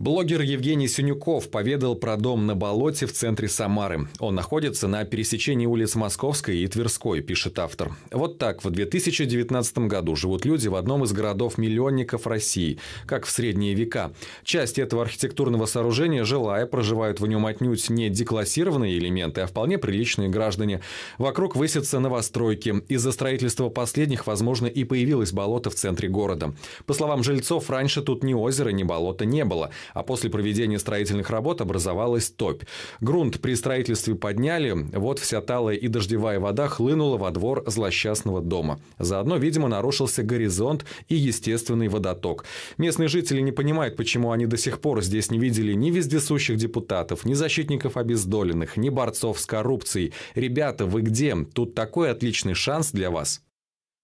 Блогер Евгений Синюков поведал про дом на болоте в центре Самары. Он находится на пересечении улиц Московской и Тверской, пишет автор. Вот так в 2019 году живут люди в одном из городов-миллионников России, как в средние века. Часть этого архитектурного сооружения жилая, проживают в нем отнюдь не деклассированные элементы, а вполне приличные граждане. Вокруг высятся новостройки. Из-за строительства последних, возможно, и появилось болото в центре города. По словам жильцов, раньше тут ни озера, ни болота не было а после проведения строительных работ образовалась топь. Грунт при строительстве подняли, вот вся талая и дождевая вода хлынула во двор злосчастного дома. Заодно, видимо, нарушился горизонт и естественный водоток. Местные жители не понимают, почему они до сих пор здесь не видели ни вездесущих депутатов, ни защитников обездоленных, ни борцов с коррупцией. Ребята, вы где? Тут такой отличный шанс для вас.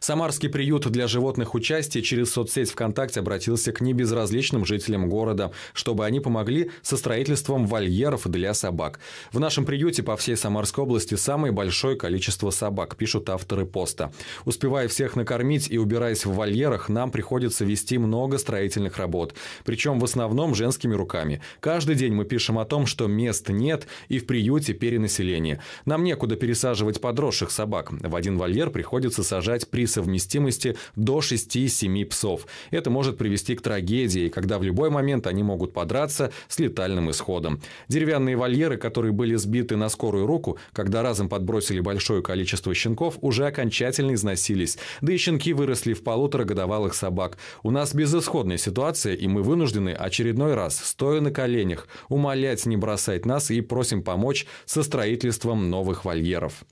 Самарский приют для животных участий через соцсеть ВКонтакте обратился к небезразличным жителям города, чтобы они помогли со строительством вольеров для собак. В нашем приюте по всей Самарской области самое большое количество собак, пишут авторы поста. Успевая всех накормить и убираясь в вольерах, нам приходится вести много строительных работ. Причем в основном женскими руками. Каждый день мы пишем о том, что мест нет и в приюте перенаселение. Нам некуда пересаживать подросших собак. В один вольер приходится сажать при совместимости до 6-7 псов. Это может привести к трагедии, когда в любой момент они могут подраться с летальным исходом. Деревянные вольеры, которые были сбиты на скорую руку, когда разом подбросили большое количество щенков, уже окончательно износились. Да и щенки выросли в полуторагодовалых собак. У нас безысходная ситуация, и мы вынуждены очередной раз, стоя на коленях, умолять не бросать нас и просим помочь со строительством новых вольеров.